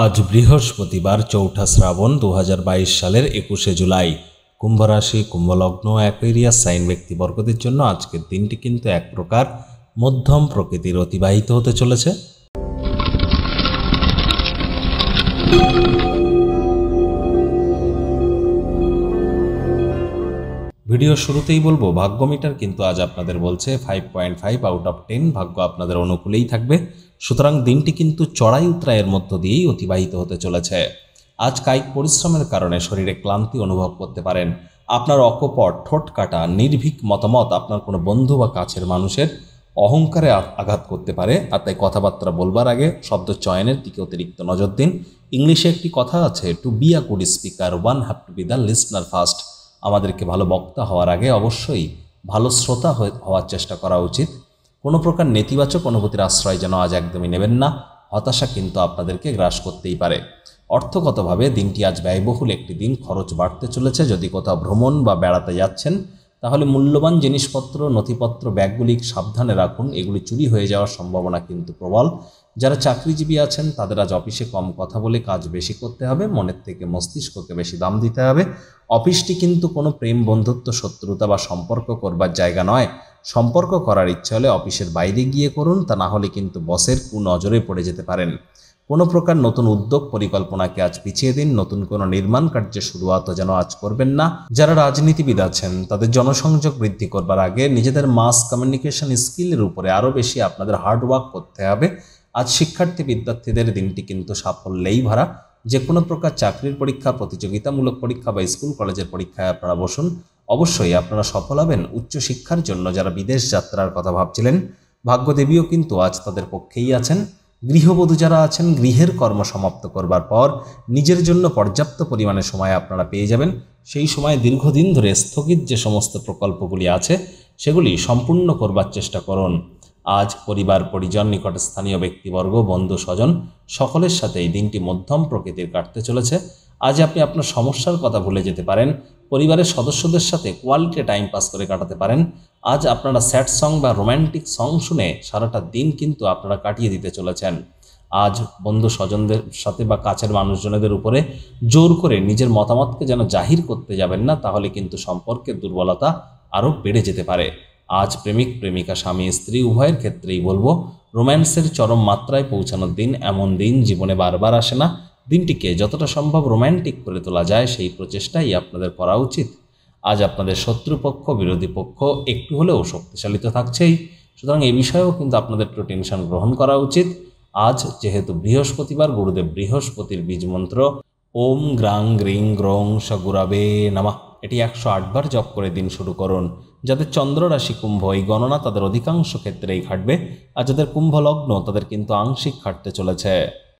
আজ বৃহস্পতিবার চৌঠা শ্রাবণ দু সালের একুশে জুলাই কুম্ভরাশি কুম্ভলগ্ন অ্যাকুইরিয়াস সাইন ব্যক্তিবর্গদের জন্য আজকের দিনটি কিন্তু এক প্রকার মধ্যম প্রকৃতির অতিবাহিত হতে চলেছে ভিডিও শুরুতেই বলবো ভাগ্য মিটার কিন্তু আজ আপনাদের বলছে five point five out of ten ভাগ্য আপনাদের অনুকূলেই থাকবে সুতরাং দিনটি কিন্তু চড়াই উত্রায়ের মধ্য দিয়েই অতিবাহিত হতে চলেছে আজ কায়িক পরিশ্রমের কারণে শরীরে ক্লান্তি অনুভব করতে পারেন আপনার অকপট ঠোঁট কাটা নির্ভীক মতামত আপনার কোনো বন্ধু বা কাছের মানুষের অহংকারে আঘাত করতে পারে আর তাই কথাবার্তা বলবার আগে শব্দ চয়নের দিকে অতিরিক্ত নজর দিন ইংলিশে একটি কথা আছে to be a good speaker one have to be the listener first আমাদেরকে ভালো বক্তা হওয়ার আগে অবশ্যই ভালো শ্রোতা হওয়ার চেষ্টা করা উচিত কোনো প্রকার নেতিবাচক অনুভূতির আশ্রয় যেন আজ একদমই নেবেন না হতাশা কিন্তু আপনাদেরকে গ্রাস করতেই পারে অর্থগতভাবে দিনটি আজ ব্যয়বহুল একটি দিন খরচ বাড়তে চলেছে যদি কোথাও ভ্রমণ বা বেড়াতে যাচ্ছেন তাহলে মূল্যবান জিনিসপত্র নথিপত্র ব্যাগগুলি সাবধানে রাখুন এগুলি চুরি হয়ে যাওয়ার সম্ভাবনা কিন্তু প্রবল যারা চাকরিজীবী আছেন তাদের আজ অফিসে কম কথা বলে কাজ বেশি করতে হবে মনের থেকে মস্তিষ্ককে বেশি দাম দিতে হবে অফিসটি কিন্তু কোনো প্রেম বন্ধুত্ব শত্রুতা বা সম্পর্ক করবার জায়গা নয় সম্পর্ক করার ইচ্ছে হলে অফিসের বাইরে গিয়ে করুন তা না হলে কিন্তু বসের কুনজরে পড়ে যেতে পারেন কোনো প্রকার নতুন উদ্যোগ পরিকল্পনাকে আজ পিছিয়ে দিন নতুন কোনো নির্মাণ কার্যের শুরুয়াত যেন আজ করবেন না যারা রাজনীতিবিদ আছেন তাদের জনসংযোগ বৃদ্ধি করবার আগে নিজেদের মাস কমিউনিকেশন স্কিলের উপরে আরও বেশি আপনাদের হার্ডওয়ার্ক করতে হবে আজ শিক্ষার্থী বিদ্যার্থীদের দিনটি কিন্তু সাফল্যেই ভরা যে কোনো প্রকার চাকরির পরীক্ষা প্রতিযোগিতামূলক পরীক্ষা বা স্কুল কলেজের পরীক্ষায় আপনারা বসুন অবশ্যই আপনারা সফল হবেন উচ্চশিক্ষার জন্য যারা বিদেশ যাত্রার কথা ভাবছিলেন ভাগ্যদেবীও কিন্তু আজ তাদের পক্ষেই আছেন গৃহবধূ যারা আছেন গৃহের কর্ম সমাপ্ত করবার পর নিজের জন্য পর্যাপ্ত পরিমাণে সময় আপনারা পেয়ে যাবেন সেই সময় দীর্ঘদিন ধরে স্থগিত যে সমস্ত প্রকল্পগুলি আছে সেগুলি সম্পূর্ণ করবার চেষ্টা করুন আজ পরিবার পরিজন নিকট স্থানীয় ব্যক্তিবর্গ বন্ধু স্বজন সকলের সাথে এই দিনটি মধ্যম প্রকৃতির কাটতে চলেছে আজ আপনি আপনার সমস্যার কথা ভুলে যেতে পারেন পরিবারের সদস্যদের সাথে কোয়ালিটি টাইম পাস করে কাটাতে পারেন আজ আপনারা স্যাড সং বা রোম্যান্টিক সং শুনে সারাটা দিন কিন্তু আপনারা কাটিয়ে দিতে চলেছেন আজ বন্ধু স্বজনদের সাথে বা কাছের মানুষজনেদের উপরে জোর করে নিজের মতামতকে যেন জাহির করতে যাবেন না তাহলে কিন্তু সম্পর্কের দুর্বলতা আরও বেড়ে যেতে পারে আজ প্রেমিক প্রেমিকা স্বামী স্ত্রী উভয়ের ক্ষেত্রেই বলবো রোম্যান্সের চরম মাত্রায় পৌঁছানোর দিন এমন দিন জীবনে বারবার আসে না দিনটিকে যতটা সম্ভব রোম্যান্টিক করে তোলা যায় সেই প্রচেষ্টাই আপনাদের করা উচিত আজ আপনাদের শত্রুপক্ষ বিরোধী পক্ষ একটু হলেও শক্তিশালী তো থাকছেই সুতরাং এ বিষয়েও কিন্তু আপনাদের একটু টেনশন গ্রহণ করা উচিত আজ যেহেতু বৃহস্পতিবার গুরুদেব বৃহস্পতির বীজমন্ত্র ওম গ্রাং গ্রিং গ্রং সগুরাবে নামা এটি একশো আটবার জপ করে দিন শুরু করুন যাদের চন্দ্ররাশি কুম্ভ এই গণনা তাদের অধিকাংশ ক্ষেত্রেই খাটবে আর যাদের কুম্ভ লগ্ন তাদের কিন্তু আংশিক খাটতে চলেছে